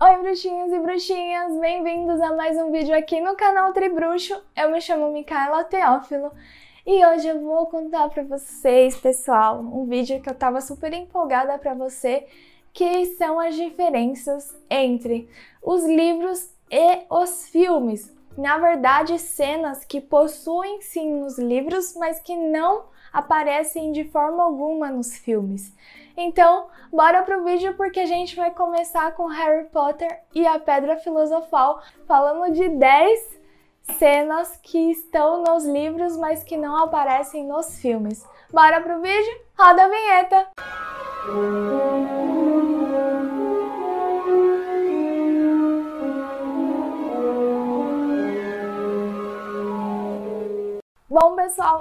Oi bruxinhos e bruxinhas, bem-vindos a mais um vídeo aqui no canal Tribruxo. Eu me chamo Micaela Teófilo e hoje eu vou contar para vocês, pessoal, um vídeo que eu tava super empolgada para você, que são as diferenças entre os livros e os filmes. Na verdade, cenas que possuem sim nos livros, mas que não aparecem de forma alguma nos filmes. Então, bora pro vídeo porque a gente vai começar com Harry Potter e a Pedra Filosofal, falando de 10 cenas que estão nos livros, mas que não aparecem nos filmes. Bora pro vídeo? Roda a vinheta! Música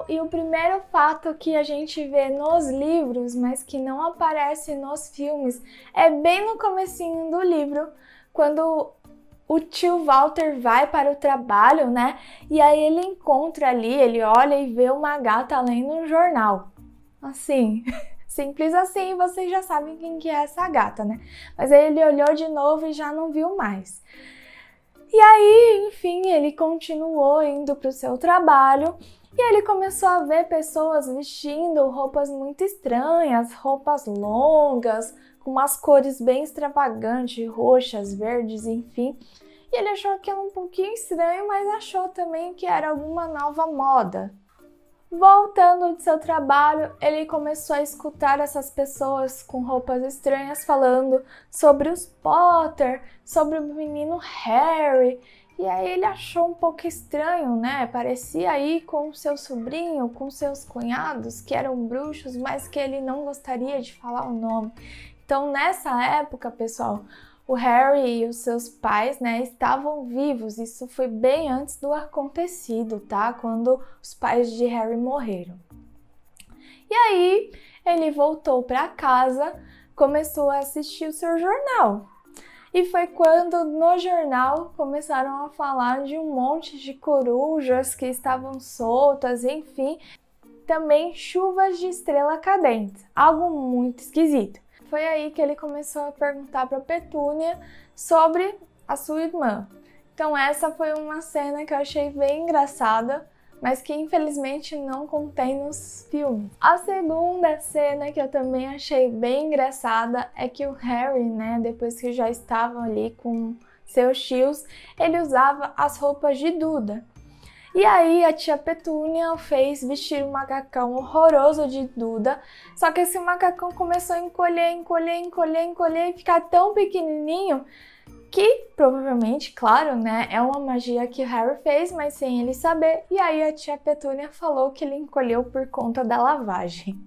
e o primeiro fato que a gente vê nos livros, mas que não aparece nos filmes, é bem no comecinho do livro, quando o tio Walter vai para o trabalho, né? E aí ele encontra ali, ele olha e vê uma gata lendo um jornal. Assim, simples assim, vocês já sabem quem que é essa gata, né? Mas aí ele olhou de novo e já não viu mais. E aí, enfim, ele continuou indo para o seu trabalho e ele começou a ver pessoas vestindo roupas muito estranhas, roupas longas, com umas cores bem extravagantes, roxas, verdes, enfim. E ele achou aquilo um pouquinho estranho, mas achou também que era alguma nova moda. Voltando de seu trabalho, ele começou a escutar essas pessoas com roupas estranhas falando sobre os Potter, sobre o menino Harry e aí ele achou um pouco estranho, né? Parecia aí com seu sobrinho, com seus cunhados, que eram bruxos, mas que ele não gostaria de falar o nome. Então, nessa época, pessoal, o Harry e os seus pais, né, estavam vivos. Isso foi bem antes do acontecido, tá? Quando os pais de Harry morreram. E aí, ele voltou para casa, começou a assistir o seu jornal, e foi quando no jornal começaram a falar de um monte de corujas que estavam soltas, enfim, também chuvas de estrela cadente, algo muito esquisito. Foi aí que ele começou a perguntar para Petúnia sobre a sua irmã. Então essa foi uma cena que eu achei bem engraçada, mas que infelizmente não contém nos filmes. A segunda cena que eu também achei bem engraçada é que o Harry, né, depois que já estavam ali com seus tios, ele usava as roupas de Duda. E aí a tia Petúnia fez vestir um macacão horroroso de Duda, só que esse macacão começou a encolher, encolher, encolher, encolher e ficar tão pequenininho que provavelmente, claro, né, é uma magia que Harry fez, mas sem ele saber. E aí a tia Petúnia falou que ele encolheu por conta da lavagem.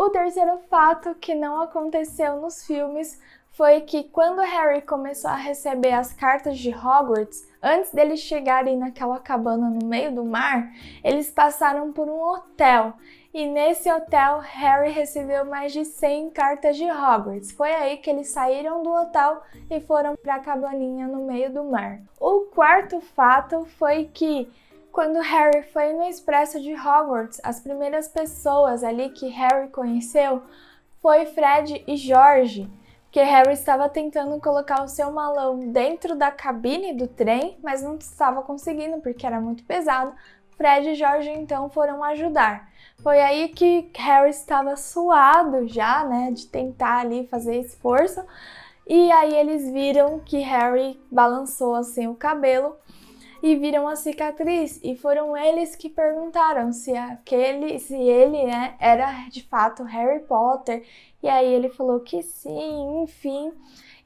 O terceiro fato que não aconteceu nos filmes foi que quando Harry começou a receber as cartas de Hogwarts, antes deles chegarem naquela cabana no meio do mar, eles passaram por um hotel. E nesse hotel, Harry recebeu mais de 100 cartas de Hogwarts. Foi aí que eles saíram do hotel e foram para a cabaninha no meio do mar. O quarto fato foi que quando Harry foi no Expresso de Hogwarts, as primeiras pessoas ali que Harry conheceu foi Fred e George, que Harry estava tentando colocar o seu malão dentro da cabine do trem, mas não estava conseguindo porque era muito pesado. Fred e George então foram ajudar. Foi aí que Harry estava suado já, né, de tentar ali fazer esforço. E aí eles viram que Harry balançou assim o cabelo e viram a cicatriz. E foram eles que perguntaram se aquele, se ele né, era de fato Harry Potter. E aí ele falou que sim, enfim.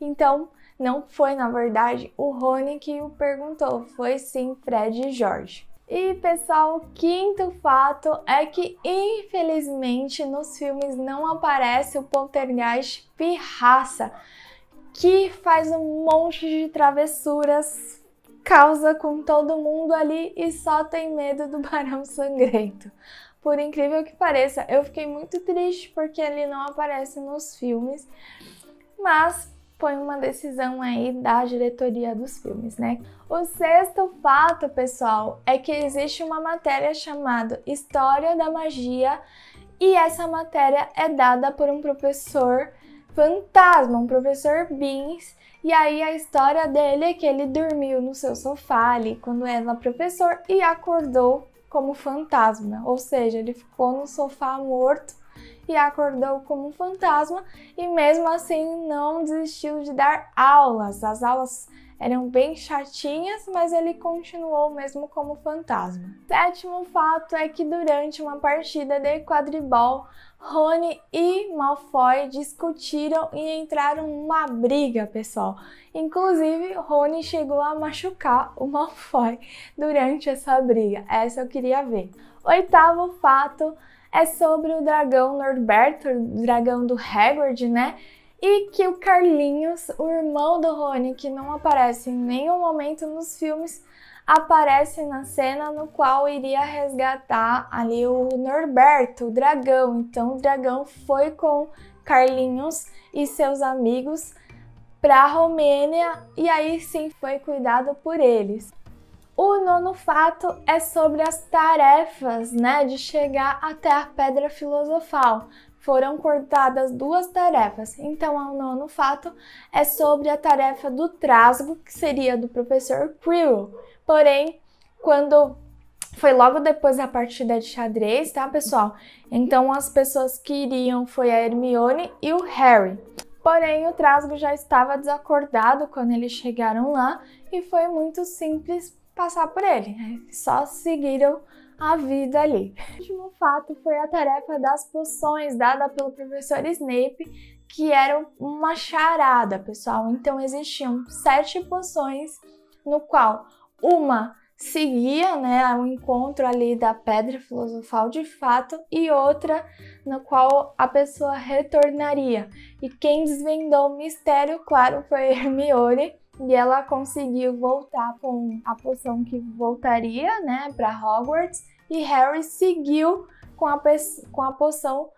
Então não foi na verdade o Rony que o perguntou, foi sim Fred e Jorge. E pessoal, o quinto fato é que infelizmente nos filmes não aparece o poltergeist pirraça, que faz um monte de travessuras causa com todo mundo ali e só tem medo do Barão Sangrento. Por incrível que pareça, eu fiquei muito triste porque ele não aparece nos filmes, mas foi uma decisão aí da diretoria dos filmes, né? O sexto fato, pessoal, é que existe uma matéria chamada História da Magia e essa matéria é dada por um professor fantasma, um professor Beans. E aí a história dele é que ele dormiu no seu sofá ali quando era professor e acordou como fantasma, ou seja, ele ficou no sofá morto e acordou como fantasma e mesmo assim não desistiu de dar aulas. As aulas eram bem chatinhas, mas ele continuou mesmo como fantasma. Sétimo fato é que durante uma partida de quadribol, Rony e Malfoy discutiram e entraram numa briga, pessoal. Inclusive, Rony chegou a machucar o Malfoy durante essa briga. Essa eu queria ver. Oitavo fato é sobre o dragão Norberto, o dragão do Hagrid, né? E que o Carlinhos, o irmão do Rony, que não aparece em nenhum momento nos filmes, aparece na cena no qual iria resgatar ali o Norberto, o dragão. Então o dragão foi com Carlinhos e seus amigos para a Romênia e aí sim foi cuidado por eles. O nono fato é sobre as tarefas, né, de chegar até a Pedra Filosofal foram cortadas duas tarefas. Então, o nono fato é sobre a tarefa do trasgo, que seria do professor Quirrell. Porém, quando foi logo depois da partida de xadrez, tá, pessoal? Então, as pessoas que iriam foi a Hermione e o Harry. Porém, o trasgo já estava desacordado quando eles chegaram lá e foi muito simples passar por ele. Né? Só seguiram a vida ali. O último fato foi a tarefa das poções dada pelo professor Snape, que era uma charada, pessoal. Então existiam sete poções, no qual uma seguia né, o encontro ali da pedra filosofal de fato e outra na qual a pessoa retornaria. E quem desvendou o mistério, claro, foi Hermione, e ela conseguiu voltar com a poção que voltaria, né, para Hogwarts, e Harry seguiu com a, com a poção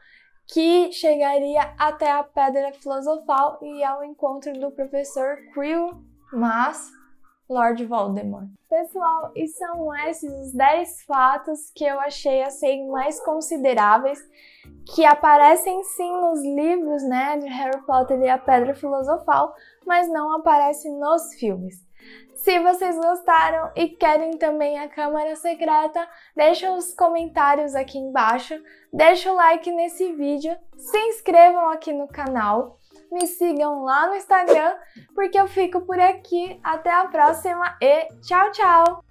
que chegaria até a Pedra Filosofal e ao encontro do professor Krill, mas Lord Voldemort. Pessoal, e são esses os 10 fatos que eu achei assim mais consideráveis, que aparecem sim nos livros, né, de Harry Potter e a Pedra Filosofal, mas não aparecem nos filmes. Se vocês gostaram e querem também a Câmara Secreta, deixem os comentários aqui embaixo, deixem o like nesse vídeo, se inscrevam aqui no canal me sigam lá no Instagram, porque eu fico por aqui. Até a próxima e tchau, tchau!